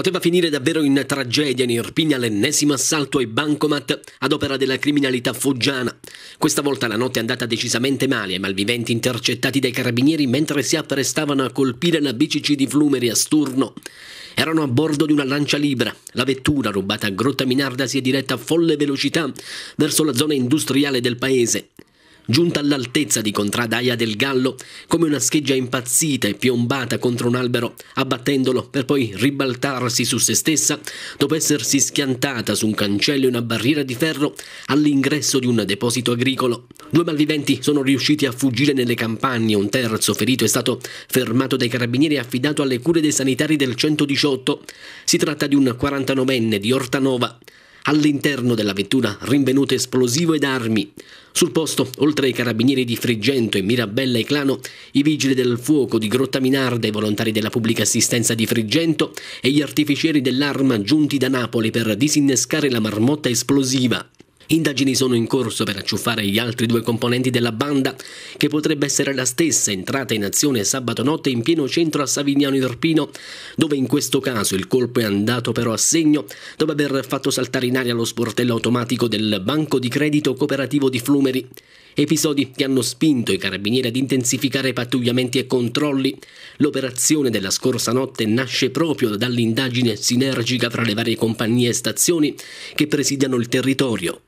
Poteva finire davvero in tragedia in Irpigna l'ennesimo assalto ai bancomat ad opera della criminalità foggiana. Questa volta la notte è andata decisamente male ai malviventi intercettati dai carabinieri mentre si apprestavano a colpire la BCC di Flumeri a Sturno. Erano a bordo di una lancia libera. La vettura rubata a Grotta Minarda si è diretta a folle velocità verso la zona industriale del paese giunta all'altezza di Contradaia del Gallo, come una scheggia impazzita e piombata contro un albero, abbattendolo per poi ribaltarsi su se stessa, dopo essersi schiantata su un cancello e una barriera di ferro all'ingresso di un deposito agricolo. Due malviventi sono riusciti a fuggire nelle campagne, un terzo ferito è stato fermato dai carabinieri e affidato alle cure dei sanitari del 118. Si tratta di un 49enne di Ortanova. All'interno della vettura rinvenuto esplosivo ed armi. Sul posto, oltre ai carabinieri di Frigento e Mirabella e Clano, i vigili del fuoco di Grotta Grottaminarda, i volontari della pubblica assistenza di Frigento e gli artificieri dell'arma giunti da Napoli per disinnescare la marmotta esplosiva. Indagini sono in corso per acciuffare gli altri due componenti della banda, che potrebbe essere la stessa entrata in azione sabato notte in pieno centro a Savignano Irpino, dove in questo caso il colpo è andato però a segno dopo aver fatto saltare in aria lo sportello automatico del Banco di Credito Cooperativo di Flumeri. Episodi che hanno spinto i carabinieri ad intensificare pattugliamenti e controlli. L'operazione della scorsa notte nasce proprio dall'indagine sinergica fra le varie compagnie e stazioni che presidiano il territorio.